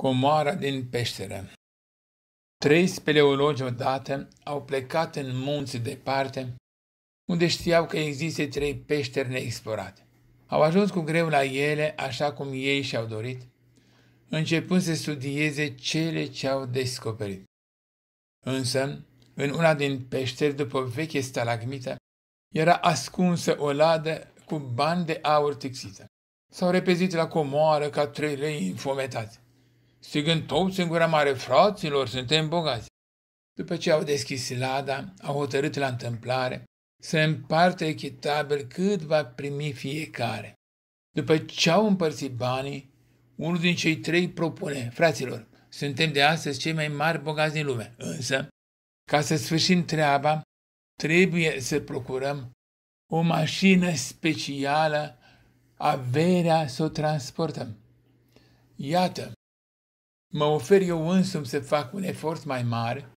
Comoara din peșteră Trei speleologi odată au plecat în munți departe, unde știau că există trei peșteri neexplorate. Au ajuns cu greu la ele, așa cum ei și-au dorit, începând să studieze cele ce au descoperit. Însă, în una din peșteri, după veche stalagmită, era ascunsă o ladă cu bani de aur tixită. S-au repezit la comoară ca trei lei infometați strigând toți în gura mare, fraților, suntem bogați. După ce au deschis lada, au hotărât la întâmplare să împartă echitabil cât va primi fiecare. După ce au împărțit banii, unul din cei trei propune, fraților, suntem de astăzi cei mai mari bogați din lume, însă, ca să sfârșim treaba, trebuie să procurăm o mașină specială, averea să o transportăm. Iată, mă ofer eu însumi să fac un efort mai mare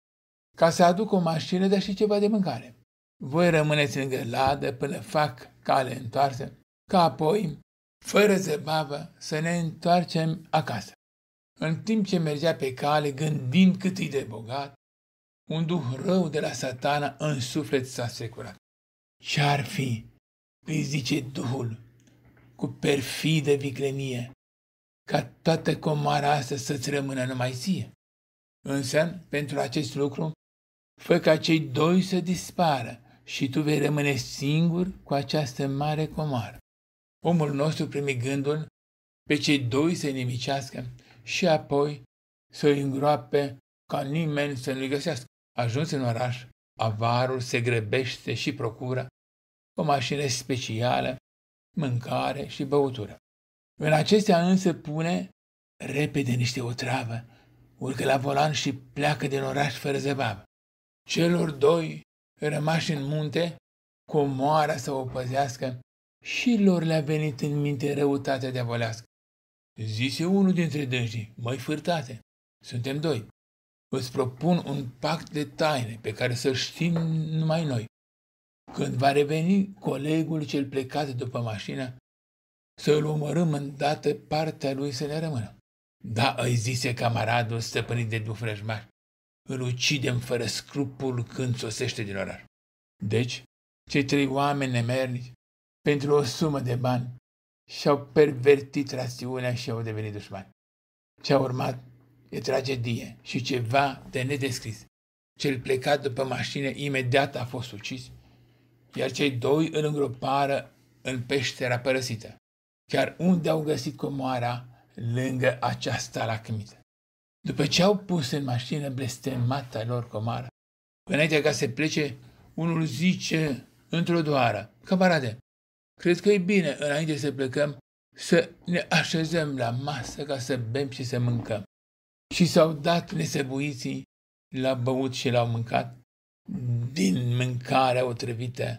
ca să aduc o mașină, dar și ceva de mâncare. Voi rămâneți în ladă până fac cale întoarsă, ca apoi, fără zăbavă, să ne întoarcem acasă. În timp ce mergea pe cale, gândind cât e de bogat, un duh rău de la satana în suflet s-a securat. Ce-ar fi? Îi zice Duhul, cu perfidă viclenie, ca toată comara asta să-ți rămână numai ție. Însă, pentru acest lucru, fă ca cei doi să dispară și tu vei rămâne singur cu această mare comară. Omul nostru primi gândul pe cei doi să nimicească și apoi să i îngroape ca nimeni să nu-i găsească. Ajuns în oraș, avarul se grebește și procură o mașină specială, mâncare și băutură. În acestea însă pune repede niște otravă, urcă la volan și pleacă din oraș fără zăbab. Celor doi, rămași în munte, cu moara să o păzească, și lor le-a venit în minte răutatea volească. Zise unul dintre dânsii, măi fârtate, suntem doi. Îți propun un pact de taine pe care să știm numai noi. Când va reveni colegul cel plecat după mașină, să îl omorâm dată partea lui să ne rămână. Da, îi zise camaradul stăpânit de dufrăjmaș, îl ucidem fără scrupul când sosește din oraș. Deci, cei trei oameni nemernici, pentru o sumă de bani, și-au pervertit rațiunea și au devenit dușmani. Ce-a urmat e tragedie și ceva de nedescris. Cel plecat după mașină imediat a fost ucis, iar cei doi îl îngropară în peștera părăsită. Chiar unde au găsit comoara? Lângă această lacmită. După ce au pus în mașină blestemata lor comara, înainte ca să plece, unul zice într-o doară, camarade, cred că e bine înainte să plecăm să ne așezăm la masă ca să bem și să mâncăm. Și s-au dat nesăbuiții la băut și l-au mâncat din mâncarea otrăvită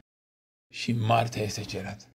și Marta este cerată.